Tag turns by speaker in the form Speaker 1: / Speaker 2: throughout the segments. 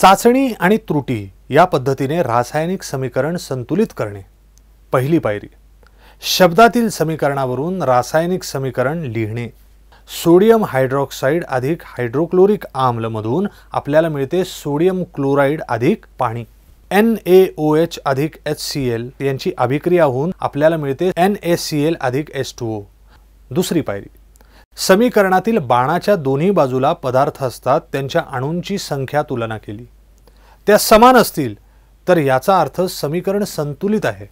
Speaker 1: चाचणी आणि त्रुटी या पद्धतीने रासायनिक समीकरण संतुलित करणे पहिली पायरी शब्दातील समीकरणावरून रासायनिक समीकरण लिहिणे सोडियम हायड्रॉक्साईड अधिक हायड्रोक्लोरिक आम्लमधून आपल्याला मिळते सोडियम क्लोराईड अधिक पाणी एन ए ओ एच अधिक एच सी एल यांची अभिक्रिया होऊन आपल्याला मिळते एन ए सी एल अधिक एस टू ओ दुसरी पायरी समीकरणातील बाणाच्या दोन्ही बाजूला पदार्थ असतात त्यांच्या अणूंची संख्या तुलना केली त्या समान असतील तर याचा अर्थ समीकरण संतुलित आहे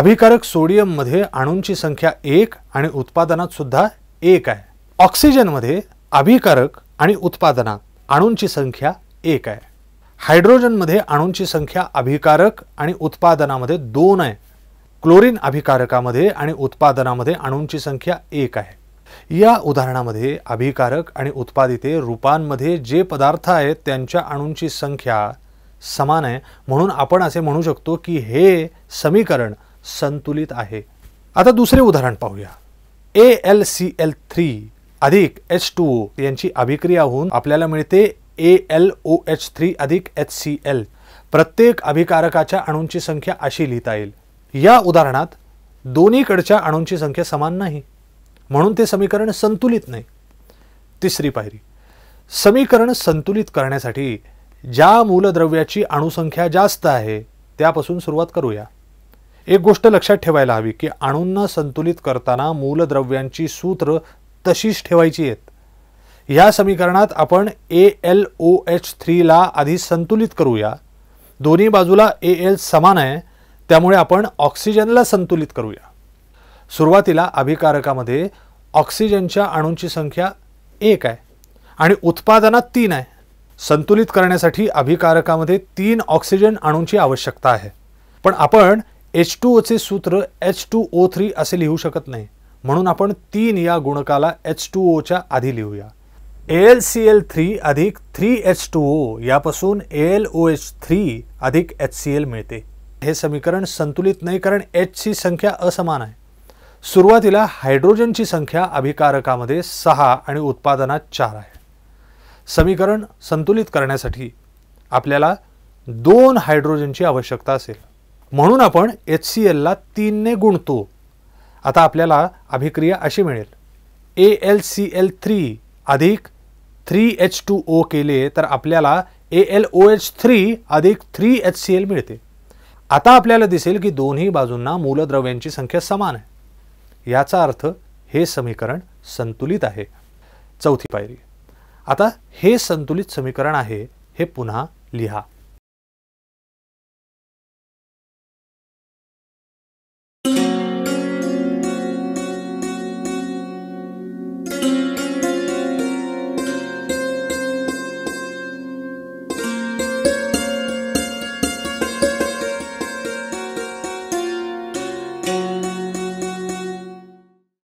Speaker 1: अभिकारक सोडियममध्ये अणूंची संख्या एक आणि उत्पादनात सुद्धा एक आहे ऑक्सिजनमध्ये अभिकारक आणि उत्पादनात अणूंची संख्या एक आहे हायड्रोजनमध्ये अणूंची संख्या अभिकारक आणि उत्पादनामध्ये दोन आहे क्लोरीन अभिकारकामध्ये आणि उत्पादनामध्ये अणूंची संख्या एक आहे या उदाहरणामध्ये अभिकारक आणि उत्पादिते रूपांमध्ये जे पदार्थ आहेत त्यांच्या अणूंची संख्या समान आहे म्हणून आपण असे म्हणू शकतो की हे समीकरण संतुलित आहे आता दुसरे उदाहरण पाहूया A L C L three अधिक एच टू यांची अभिक्रिया होऊन आपल्याला मिळते A L O H three अधिक एच सी एल प्रत्येक अभिकारकाच्या अणूंची संख्या अशी लिहिता येईल या उदाहरणात दोन्हीकडच्या अणूंची संख्या समान नाही म्हणून ते समीकरण संतुलित नाही तिसरी पायरी समीकरण संतुलित करण्यासाठी ज्या मूलद्रव्याची अणुसंख्या जास्त आहे त्यापासून सुरुवात करूया एक गोष्ट लक्षात ठेवायला हवी की अणूंना संतुलित करताना मूलद्रव्यांची सूत्र तशीच ठेवायची आहेत ह्या समीकरणात आपण ए एल ओ एच थ्रीला आधी संतुलित करूया दोन्ही बाजूला ए एल समान आहे त्यामुळे आपण ऑक्सिजनला संतुलित करूया सुरुवातीला अभिकारकामध्ये ऑक्सिजनच्या अणूंची संख्या एक आहे आणि उत्पादनात तीन आहे संतुलित करण्यासाठी अभिकारकामध्ये तीन ऑक्सिजन अणूंची आवश्यकता आहे पण आपण एच टू ओचे सूत्र एच टू ओ थ्री असे लिहू शकत नाही म्हणून आपण तीन या गुणकाला एच टू ओच्या आधी लिहूया एल सी एल थ्री अधिक थ्री एच टू ओ यापासून एल ओ एच थ्री अधिक एच सी एल मिळते हे समीकरण संतुलित नाही कारण ची संख्या असमान आहे सुरुवातीला हायड्रोजनची संख्या अभिकारकामध्ये सहा आणि उत्पादनात चार आहे समीकरण संतुलित करण्यासाठी आपल्याला दोन हायड्रोजनची आवश्यकता असेल म्हणून आपण एच सी एलला तीनने गुणतो आता आपल्याला अभिक्रिया अशी मिळेल A L C L three अधिक थ्री एच टू ओ केले तर आपल्याला A L O H three अधिक थ्री एच सी एल मिळते आता आपल्याला दिसेल की दोन्ही बाजूंना मूलद्रव्यांची संख्या समान आहे याचा अर्थ हे समीकरण संतुलित आहे चौथी पायरी आता हे संतुलित समीकरण आहे हे पुन्हा लिहा